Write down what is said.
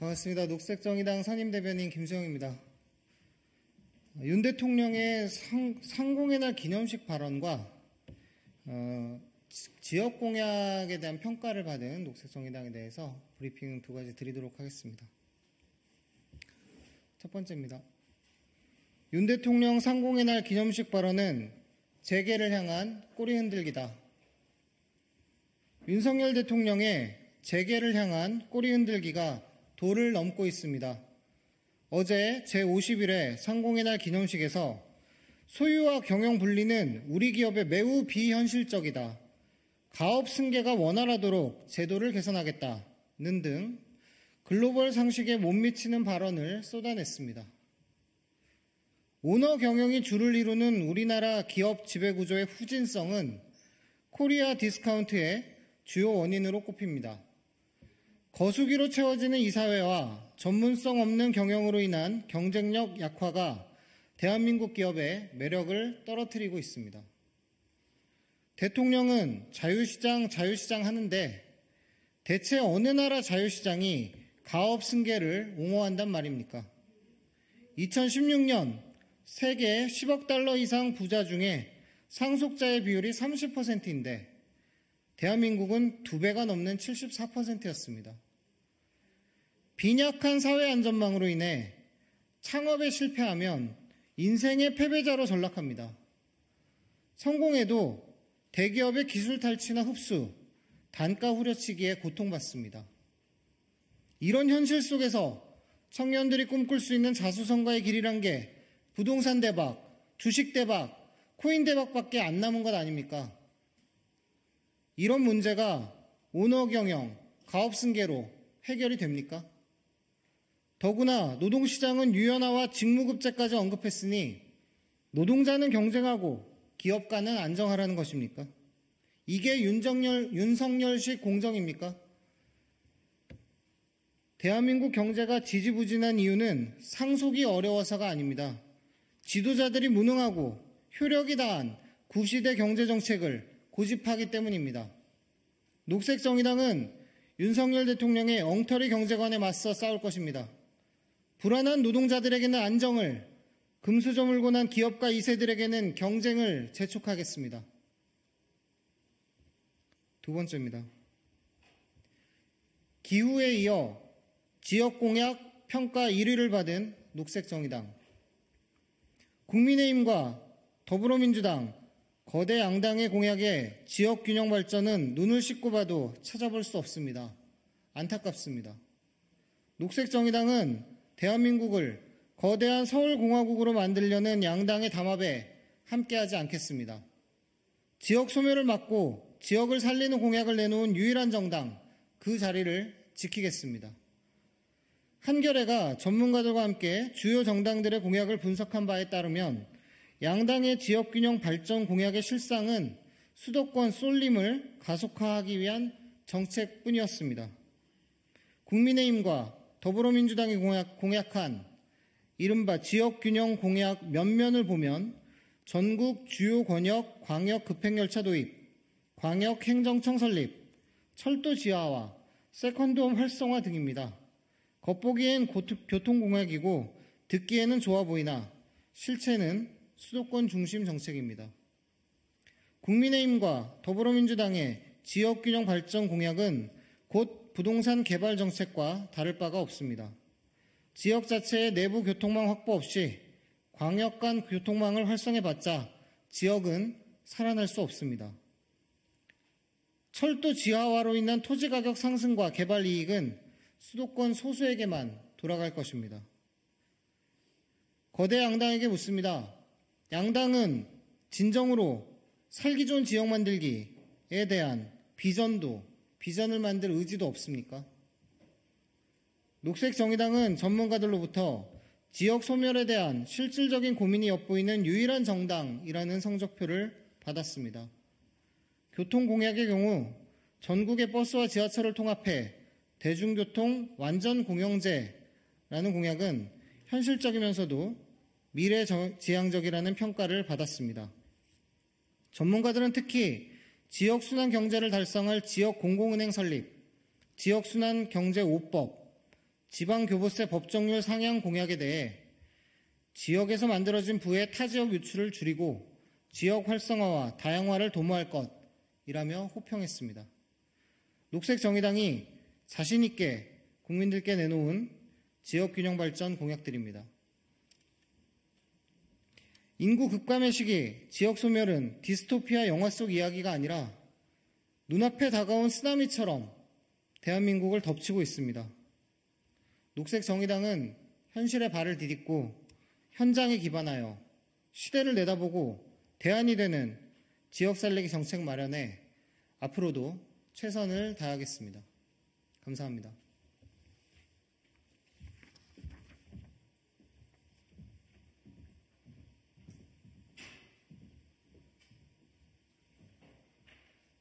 반갑습니다. 녹색정의당 선임대변인 김수영입니다. 윤 대통령의 상, 공의날 기념식 발언과 어, 지역 공약에 대한 평가를 받은 녹색정의당에 대해서 브리핑 두 가지 드리도록 하겠습니다. 첫 번째입니다. 윤 대통령 상공의 날 기념식 발언은 재개를 향한 꼬리 흔들기다. 윤석열 대통령의 재개를 향한 꼬리 흔들기가 도를 넘고 있습니다. 어제 제51회 상공의 날 기념식에서 소유와 경영 분리는 우리 기업에 매우 비현실적이다. 가업 승계가 원활하도록 제도를 개선하겠다는 등 글로벌 상식에 못 미치는 발언을 쏟아냈습니다. 오너 경영이 주를 이루는 우리나라 기업 지배구조의 후진성은 코리아 디스카운트의 주요 원인으로 꼽힙니다. 거수기로 채워지는 이 사회와 전문성 없는 경영으로 인한 경쟁력 약화가 대한민국 기업의 매력을 떨어뜨리고 있습니다. 대통령은 자유시장, 자유시장 하는데 대체 어느 나라 자유시장이 가업 승계를 옹호한단 말입니까? 2016년 세계 10억 달러 이상 부자 중에 상속자의 비율이 30%인데 대한민국은 2배가 넘는 74%였습니다. 빈약한 사회 안전망으로 인해 창업에 실패하면 인생의 패배자로 전락합니다. 성공해도 대기업의 기술 탈취나 흡수, 단가 후려치기에 고통받습니다. 이런 현실 속에서 청년들이 꿈꿀 수 있는 자수성가의 길이란 게 부동산 대박, 주식 대박, 코인 대박밖에 안 남은 것 아닙니까? 이런 문제가 오너 경영, 가업 승계로 해결이 됩니까? 더구나 노동시장은 유연화와 직무급제까지 언급했으니 노동자는 경쟁하고 기업가는 안정하라는 것입니까? 이게 윤정열, 윤석열식 공정입니까? 대한민국 경제가 지지부진한 이유는 상속이 어려워서가 아닙니다. 지도자들이 무능하고 효력이 다한 구시대 경제정책을 고집하기 때문입니다. 녹색정의당은 윤석열 대통령의 엉터리 경제관에 맞서 싸울 것입니다. 불안한 노동자들에게는 안정을, 금수저물고 난 기업과 이세들에게는 경쟁을 재촉하겠습니다. 두 번째입니다. 기후에 이어 지역 공약 평가 1위를 받은 녹색정의당. 국민의힘과 더불어민주당, 거대 양당의 공약에 지역 균형 발전은 눈을 씻고 봐도 찾아볼 수 없습니다. 안타깝습니다. 녹색정의당은 대한민국을 거대한 서울공화국으로 만들려는 양당의 담합에 함께하지 않겠습니다. 지역 소멸을 막고 지역을 살리는 공약을 내놓은 유일한 정당, 그 자리를 지키겠습니다. 한겨레가 전문가들과 함께 주요 정당들의 공약을 분석한 바에 따르면 양당의 지역균형 발전 공약의 실상은 수도권 쏠림을 가속화하기 위한 정책뿐이었습니다. 국민의힘과 더불어민주당이 공약, 한 이른바 지역균형 공약 면면을 보면 전국 주요 권역 광역 급행열차 도입, 광역 행정청 설립, 철도 지하화, 세컨드홈 활성화 등입니다. 겉보기엔 교통공약이고 듣기에는 좋아 보이나 실체는 수도권 중심 정책입니다. 국민의힘과 더불어민주당의 지역균형 발전 공약은 곧 부동산 개발 정책과 다를 바가 없습니다. 지역 자체의 내부 교통망 확보 없이 광역 간 교통망을 활성해봤자 지역은 살아날 수 없습니다. 철도 지하화로 인한 토지 가격 상승과 개발 이익은 수도권 소수에게만 돌아갈 것입니다. 거대 양당에게 묻습니다. 양당은 진정으로 살기 좋은 지역 만들기에 대한 비전도 비전을 만들 의지도 없습니까? 녹색 정의당은 전문가들로부터 지역 소멸에 대한 실질적인 고민이 엿보이는 유일한 정당이라는 성적표를 받았습니다. 교통 공약의 경우 전국의 버스와 지하철을 통합해 대중교통 완전 공영제라는 공약은 현실적이면서도 미래 지향적이라는 평가를 받았습니다. 전문가들은 특히 지역순환 경제를 달성할 지역 공공은행 설립, 지역순환 경제 5법, 지방교부세 법정률 상향 공약에 대해 지역에서 만들어진 부의 타지역 유출을 줄이고 지역 활성화와 다양화를 도모할 것이라며 호평했습니다. 녹색정의당이 자신있게 국민들께 내놓은 지역균형발전 공약들입니다. 인구 급감의 시기, 지역 소멸은 디스토피아 영화 속 이야기가 아니라 눈앞에 다가온 쓰나미처럼 대한민국을 덮치고 있습니다. 녹색 정의당은 현실에 발을 디딛고 현장에 기반하여 시대를 내다보고 대안이 되는 지역 살리기 정책 마련에 앞으로도 최선을 다하겠습니다. 감사합니다.